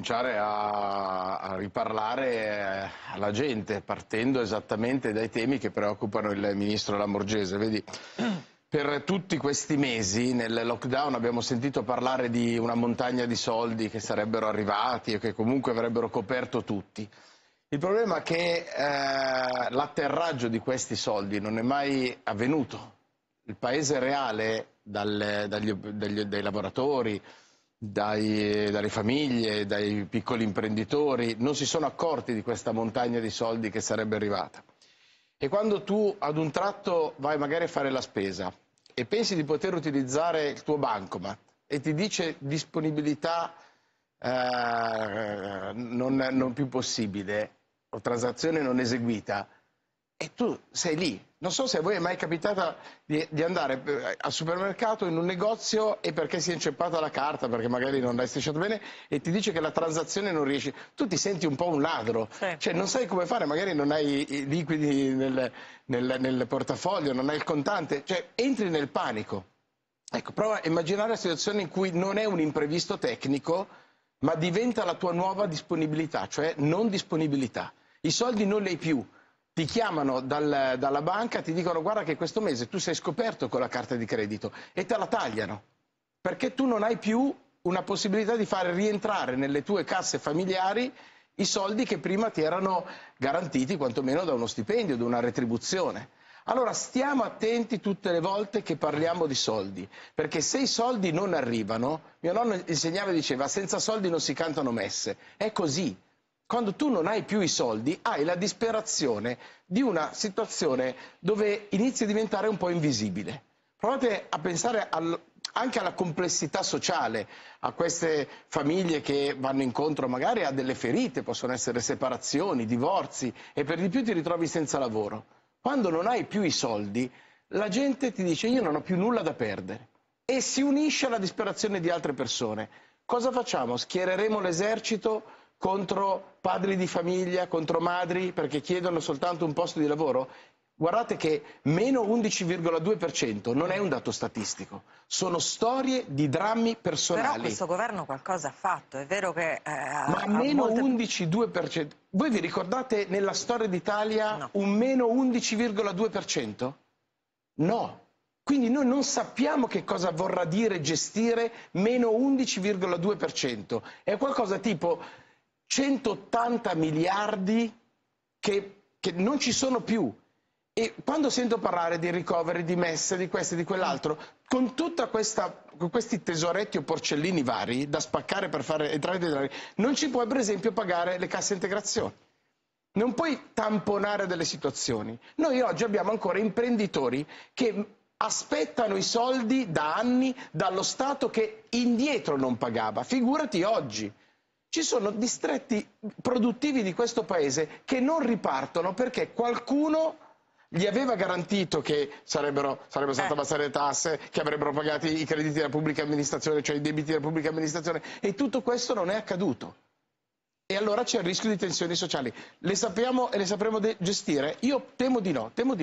cominciare a, a riparlare eh, alla gente, partendo esattamente dai temi che preoccupano il ministro Lamorgese. Vedi, per tutti questi mesi nel lockdown abbiamo sentito parlare di una montagna di soldi che sarebbero arrivati e che comunque avrebbero coperto tutti. Il problema è che eh, l'atterraggio di questi soldi non è mai avvenuto. Il paese reale, dal, dagli, dagli, dai lavoratori, dai, dalle famiglie, dai piccoli imprenditori, non si sono accorti di questa montagna di soldi che sarebbe arrivata. E quando tu ad un tratto vai magari a fare la spesa e pensi di poter utilizzare il tuo bancomat e ti dice disponibilità eh, non, non più possibile o transazione non eseguita, e tu sei lì. Non so se a voi è mai capitata di, di andare eh, al supermercato in un negozio e perché si è inceppata la carta, perché magari non l'hai strisciata bene, e ti dice che la transazione non riesce. Tu ti senti un po' un ladro, sì. cioè non sai come fare, magari non hai i liquidi nel, nel, nel portafoglio, non hai il contante, cioè entri nel panico. Ecco, prova a immaginare la situazione in cui non è un imprevisto tecnico, ma diventa la tua nuova disponibilità, cioè non disponibilità. I soldi non li hai più, ti chiamano dal, dalla banca, ti dicono guarda che questo mese tu sei scoperto con la carta di credito e te la tagliano perché tu non hai più una possibilità di fare rientrare nelle tue casse familiari i soldi che prima ti erano garantiti quantomeno da uno stipendio, da una retribuzione. Allora stiamo attenti tutte le volte che parliamo di soldi, perché se i soldi non arrivano, mio nonno insegnava e diceva senza soldi non si cantano messe, è così, quando tu non hai più i soldi, hai la disperazione di una situazione dove inizi a diventare un po' invisibile. Provate a pensare al, anche alla complessità sociale, a queste famiglie che vanno incontro magari a delle ferite, possono essere separazioni, divorzi e per di più ti ritrovi senza lavoro. Quando non hai più i soldi, la gente ti dice io non ho più nulla da perdere e si unisce alla disperazione di altre persone. Cosa facciamo? Schiereremo l'esercito contro padri di famiglia, contro madri perché chiedono soltanto un posto di lavoro? Guardate che meno 11,2% non è un dato statistico, sono storie di drammi personali. Però questo governo qualcosa ha fatto, è vero che... Eh, Ma meno molte... 11,2%, voi vi ricordate nella storia d'Italia no. un meno 11,2%? No. Quindi noi non sappiamo che cosa vorrà dire gestire meno 11,2%. È qualcosa tipo 180 miliardi che, che non ci sono più. E quando sento parlare di ricoveri, di messe, di questo e di quell'altro, con tutti questi tesoretti o porcellini vari da spaccare per fare entrare dei denari, non ci puoi per esempio pagare le casse integrazioni. Non puoi tamponare delle situazioni. Noi oggi abbiamo ancora imprenditori che aspettano i soldi da anni dallo Stato che indietro non pagava. Figurati oggi ci sono distretti produttivi di questo paese che non ripartono perché qualcuno gli aveva garantito che sarebbero, sarebbero state eh. abbassate le tasse, che avrebbero pagato i crediti della pubblica amministrazione, cioè i debiti della pubblica amministrazione, e tutto questo non è accaduto. E allora c'è il rischio di tensioni sociali. Le sappiamo e le sapremo gestire? Io temo di no, temo di no.